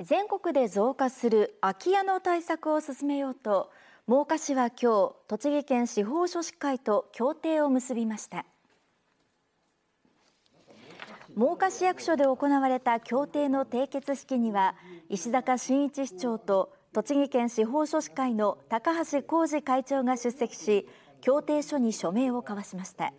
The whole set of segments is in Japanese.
全国で増加する空き家の対策を進めようと真岡市は今日栃木県司法書士会と協定を結びました真岡市役所で行われた協定の締結式には石坂真一市長と栃木県司法書士会の高橋浩二会長が出席し協定書に署名を交わしました。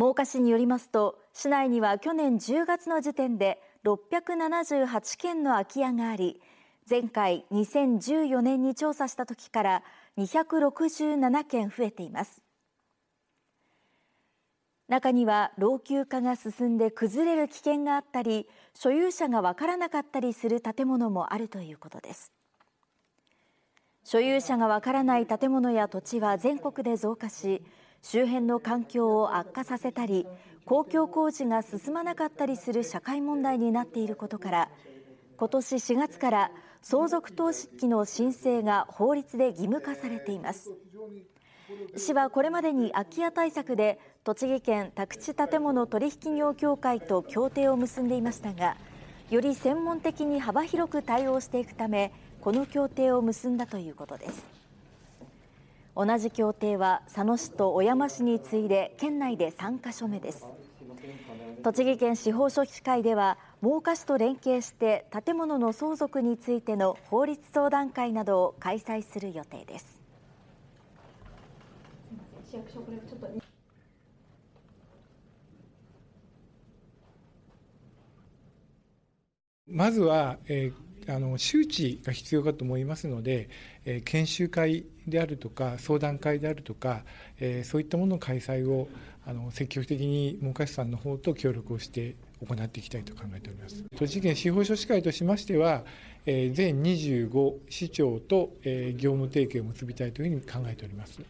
真岡市によりますと市内には去年10月の時点で678件の空き家があり前回2014年に調査した時から267件増えています中には老朽化が進んで崩れる危険があったり所有者が分からなかったりする建物もあるということです所有者が分からない建物や土地は全国で増加し周辺の環境を悪化させたり公共工事が進まなかったりする社会問題になっていることから今年4月から相続投資記の申請が法律で義務化されています市はこれまでに空き家対策で栃木県宅地建物取引業協会と協定を結んでいましたがより専門的に幅広く対応していくためこの協定を結んだということです同じ協定は佐野市と小山市に次いで県内で3カ所目です栃木県司法書士会では真岡市と連携して建物の相続についての法律相談会などを開催する予定ですまずは、えーあの周知が必要かと思いますので、えー、研修会であるとか相談会であるとか、えー、そういったものの開催をあの積極的に文科省さんの方と協力をして行っていきたいと考えております栃木県司法書士会としましては、えー、全25市長と、え業務提携を結びたいというふうに考えております。